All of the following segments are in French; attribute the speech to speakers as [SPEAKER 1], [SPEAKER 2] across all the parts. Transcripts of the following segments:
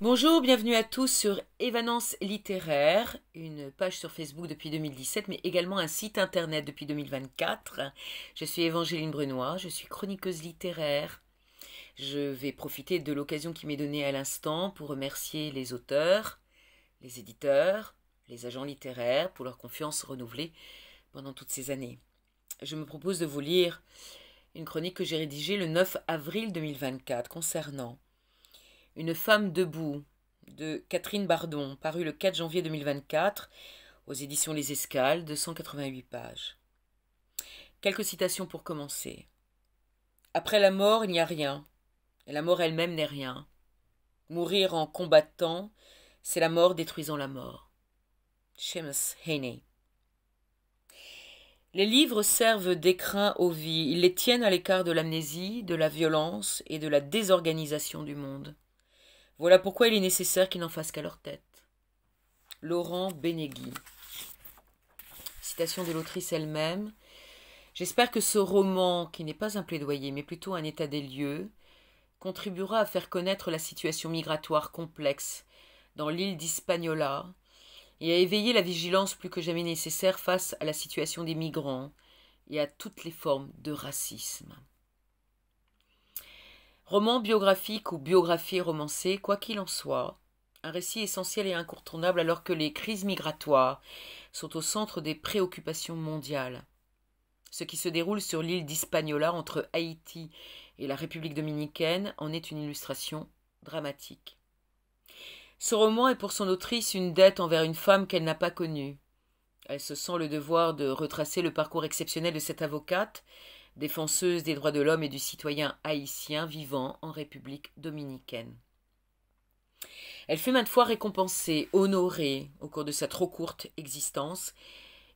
[SPEAKER 1] Bonjour, bienvenue à tous sur Évanence littéraire, une page sur Facebook depuis 2017, mais également un site internet depuis 2024. Je suis Évangéline Brunois, je suis chroniqueuse littéraire. Je vais profiter de l'occasion qui m'est donnée à l'instant pour remercier les auteurs, les éditeurs, les agents littéraires pour leur confiance renouvelée pendant toutes ces années. Je me propose de vous lire une chronique que j'ai rédigée le 9 avril 2024 concernant une femme debout de Catherine Bardon, paru le 4 janvier 2024 aux éditions Les Escales, 288 pages. Quelques citations pour commencer. Après la mort, il n'y a rien, et la mort elle-même n'est rien. Mourir en combattant, c'est la mort détruisant la mort. Seamus Haney. Les livres servent d'écrin aux vies, ils les tiennent à l'écart de l'amnésie, de la violence et de la désorganisation du monde. Voilà pourquoi il est nécessaire qu'ils n'en fassent qu'à leur tête. Laurent Benegui. Citation de l'autrice elle-même. J'espère que ce roman, qui n'est pas un plaidoyer, mais plutôt un état des lieux, contribuera à faire connaître la situation migratoire complexe dans l'île d'Hispaniola et à éveiller la vigilance plus que jamais nécessaire face à la situation des migrants et à toutes les formes de racisme. Roman biographique ou biographie romancée, quoi qu'il en soit, un récit essentiel et incontournable alors que les crises migratoires sont au centre des préoccupations mondiales. Ce qui se déroule sur l'île d'Hispaniola entre Haïti et la République dominicaine en est une illustration dramatique. Ce roman est pour son autrice une dette envers une femme qu'elle n'a pas connue. Elle se sent le devoir de retracer le parcours exceptionnel de cette avocate, défenseuse des droits de l'homme et du citoyen haïtien vivant en République dominicaine. Elle fut maintes fois récompensée, honorée au cours de sa trop courte existence,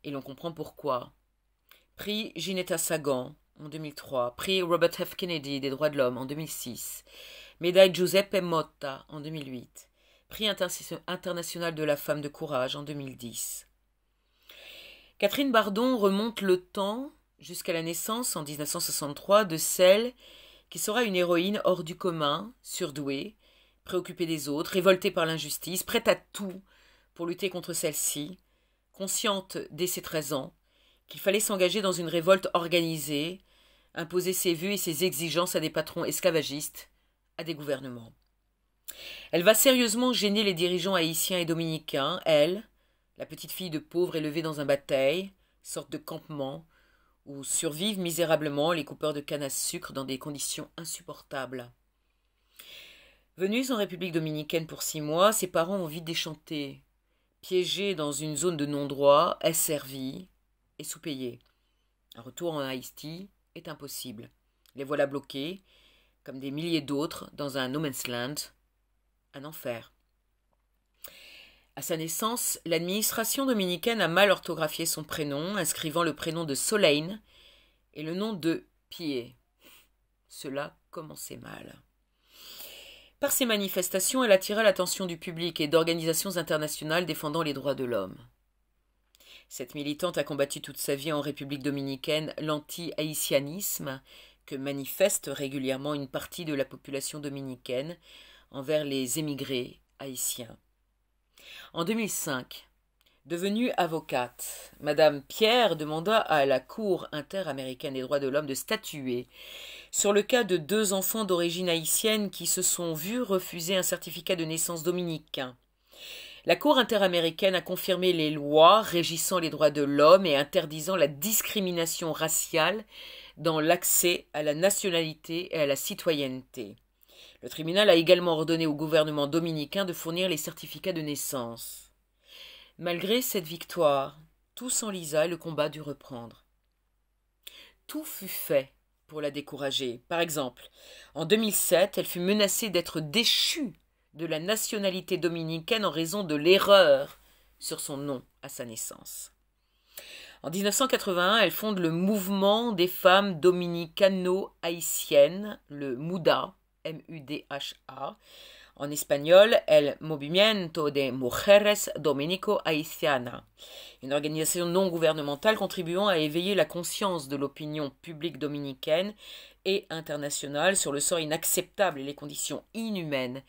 [SPEAKER 1] et l'on comprend pourquoi. Prix Ginetta Sagan en 2003, prix Robert F. Kennedy des droits de l'homme en 2006, médaille Giuseppe Motta en 2008, prix international de la femme de courage en 2010. Catherine Bardon remonte le temps jusqu'à la naissance en 1963 de celle qui sera une héroïne hors du commun, surdouée, préoccupée des autres, révoltée par l'injustice, prête à tout pour lutter contre celle-ci, consciente dès ses 13 ans qu'il fallait s'engager dans une révolte organisée, imposer ses vues et ses exigences à des patrons esclavagistes, à des gouvernements. Elle va sérieusement gêner les dirigeants haïtiens et dominicains, elle, la petite fille de pauvre élevée dans un bataille, sorte de campement, où survivent misérablement les coupeurs de canne à sucre dans des conditions insupportables. Venus en République dominicaine pour six mois, ses parents ont vite déchanté, piégés dans une zone de non-droit, asservis et sous-payés. Un retour en Haïti est impossible. Les voilà bloqués, comme des milliers d'autres, dans un no man's land, un enfer. À sa naissance, l'administration dominicaine a mal orthographié son prénom, inscrivant le prénom de Soleil et le nom de Pied. Cela commençait mal. Par ses manifestations, elle attira l'attention du public et d'organisations internationales défendant les droits de l'homme. Cette militante a combattu toute sa vie en République dominicaine l'anti-haïtianisme que manifeste régulièrement une partie de la population dominicaine envers les émigrés haïtiens. En 2005, Devenue avocate, Madame Pierre demanda à la Cour interaméricaine des droits de l'homme de statuer sur le cas de deux enfants d'origine haïtienne qui se sont vus refuser un certificat de naissance dominicain. La Cour interaméricaine a confirmé les lois régissant les droits de l'homme et interdisant la discrimination raciale dans l'accès à la nationalité et à la citoyenneté. Le tribunal a également ordonné au gouvernement dominicain de fournir les certificats de naissance. Malgré cette victoire, tout s'enlisa et le combat dut reprendre. Tout fut fait pour la décourager. Par exemple, en 2007, elle fut menacée d'être déchue de la nationalité dominicaine en raison de l'erreur sur son nom à sa naissance. En 1981, elle fonde le mouvement des femmes dominicano-haïtiennes, le MUDA, m d En espagnol, El Movimiento de Mujeres Dominico Haitiana, une organisation non gouvernementale contribuant à éveiller la conscience de l'opinion publique dominicaine et internationale sur le sort inacceptable et les conditions inhumaines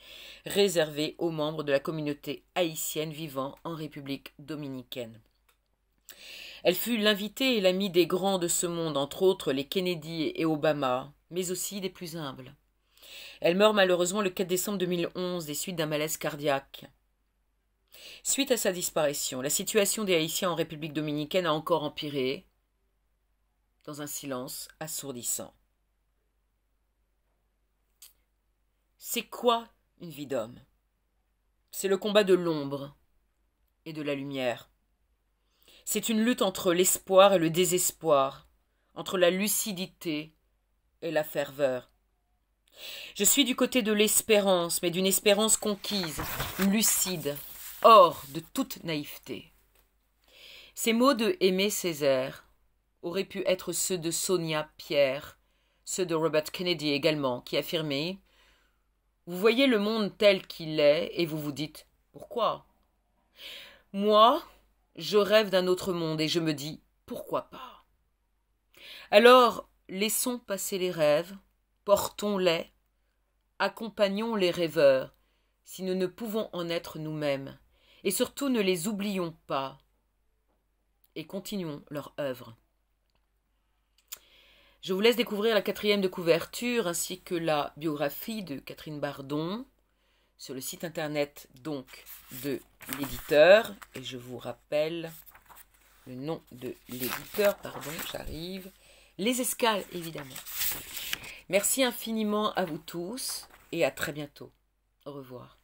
[SPEAKER 1] réservées aux membres de la communauté haïtienne vivant en République dominicaine. Elle fut l'invitée et l'amie des grands de ce monde, entre autres les Kennedy et Obama, mais aussi des plus humbles. Elle meurt malheureusement le 4 décembre 2011 des suites d'un malaise cardiaque. Suite à sa disparition, la situation des Haïtiens en République dominicaine a encore empiré dans un silence assourdissant. C'est quoi une vie d'homme C'est le combat de l'ombre et de la lumière. C'est une lutte entre l'espoir et le désespoir, entre la lucidité et la ferveur. Je suis du côté de l'espérance, mais d'une espérance conquise, lucide, hors de toute naïveté. Ces mots de Aimé Césaire auraient pu être ceux de Sonia Pierre, ceux de Robert Kennedy également, qui affirmait Vous voyez le monde tel qu'il est et vous vous dites Pourquoi Moi, je rêve d'un autre monde et je me dis Pourquoi pas Alors, laissons passer les rêves, portons-les, accompagnons les rêveurs, si nous ne pouvons en être nous-mêmes, et surtout ne les oublions pas, et continuons leur œuvre. Je vous laisse découvrir la quatrième de couverture ainsi que la biographie de Catherine Bardon sur le site internet donc de l'éditeur et je vous rappelle le nom de l'éditeur pardon j'arrive les escales évidemment Merci infiniment à vous tous et à très bientôt. Au revoir.